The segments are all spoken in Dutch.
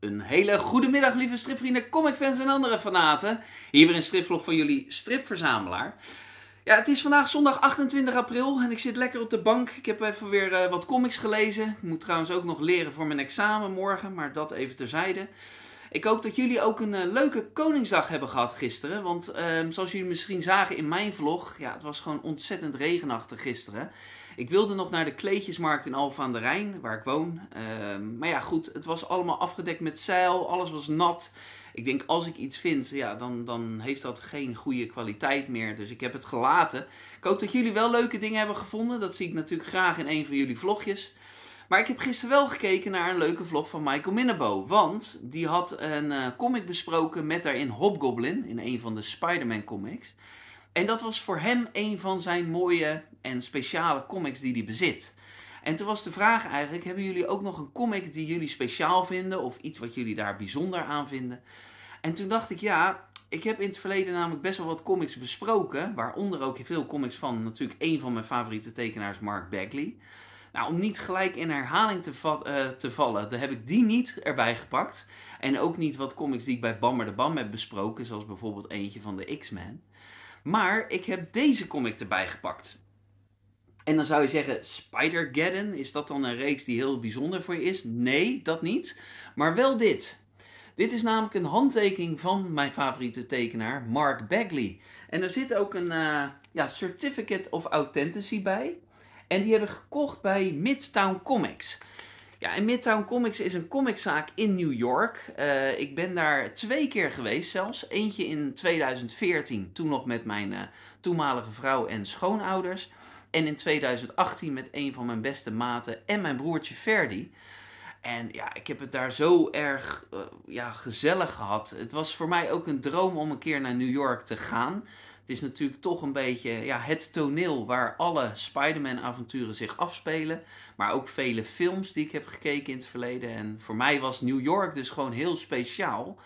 Een hele goede middag, lieve stripvrienden, comicfans en andere fanaten. Hier weer een stripvlog van jullie stripverzamelaar. Ja, het is vandaag zondag 28 april en ik zit lekker op de bank. Ik heb even weer eh, wat comics gelezen. Ik moet trouwens ook nog leren voor mijn examen morgen, maar dat even terzijde. Ik hoop dat jullie ook een eh, leuke Koningsdag hebben gehad gisteren. Want ehm, zoals jullie misschien zagen in mijn vlog, ja, het was gewoon ontzettend regenachtig gisteren. Ik wilde nog naar de kleedjesmarkt in Alphen aan de Rijn, waar ik woon. Ehm, maar ja, goed, het was allemaal afgedekt met zeil, alles was nat. Ik denk, als ik iets vind, ja, dan, dan heeft dat geen goede kwaliteit meer. Dus ik heb het gelaten. Ik hoop dat jullie wel leuke dingen hebben gevonden. Dat zie ik natuurlijk graag in een van jullie vlogjes. Maar ik heb gisteren wel gekeken naar een leuke vlog van Michael Minnebo. Want die had een eh, comic besproken met daarin Hobgoblin. In een van de Spider-Man comics. En dat was voor hem een van zijn mooie en speciale comics die hij bezit. En toen was de vraag eigenlijk: hebben jullie ook nog een comic die jullie speciaal vinden? Of iets wat jullie daar bijzonder aan vinden? En toen dacht ik: ja, ik heb in het verleden namelijk best wel wat comics besproken. Waaronder ook veel comics van natuurlijk één van mijn favoriete tekenaars, Mark Bagley. Nou, om niet gelijk in herhaling te, eh, vallen, daar heb ik die niet erbij gepakt. En ook niet wat comics die ik bij Bammer de Bam heb besproken, zoals bijvoorbeeld eentje van de X-Men. Maar ik heb deze comic erbij gepakt. En dan zou je zeggen, Spider-Geddon, is dat dan een reeks die heel bijzonder voor je is? Nee, dat niet. Maar wel dit. Dit is namelijk een handtekening van mijn favoriete tekenaar, Mark Bagley. En er zit ook een eh, ja, Certificate of Authenticity bij. En die hebben gekocht bij Midtown Comics. Ja, en Midtown Comics is een comiczaak in New York. Eh, ik ben daar twee keer geweest zelfs. Eentje in 2014, toen nog met mijn eh, toenmalige vrouw en schoonouders. En in 2018 met een van mijn beste maten en mijn broertje Ferdi. En ja, ik heb het daar zo erg eh, ja, gezellig gehad. Het was voor mij ook een droom om een keer naar New York te gaan. Het is natuurlijk toch een beetje ja, het toneel waar alle Spider-Man-avonturen zich afspelen. Maar ook vele films die ik heb gekeken in het verleden. En voor mij was New York dus gewoon heel speciaal.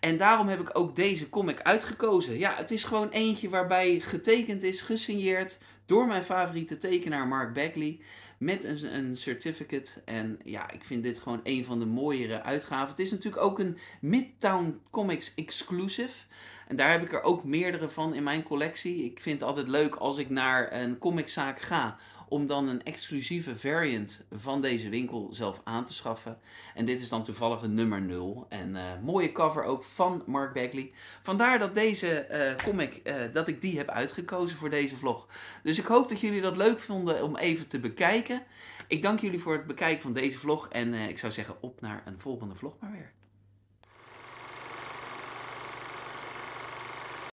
En daarom heb ik ook deze comic uitgekozen. Ja, het is gewoon eentje waarbij getekend is, gesigneerd door mijn favoriete tekenaar Mark Bagley met een, een certificate. En ja, ik vind dit gewoon een van de mooiere uitgaven. Het is natuurlijk ook een Midtown Comics exclusive. En daar heb ik er ook meerdere van in mijn collectie. Ik vind het altijd leuk als ik naar een comiczaak ga om dan een exclusieve variant van deze winkel zelf aan te schaffen. En dit is dan toevallig een nummer 0. En eh, mooie cover ook van Mark Bagley. Vandaar dat deze eh, comic, eh, dat ik die heb uitgekozen voor deze vlog. Dus ik hoop dat jullie dat leuk vonden om even te bekijken. Ik dank jullie voor het bekijken van deze vlog. En eh, ik zou zeggen, op naar een volgende vlog maar weer.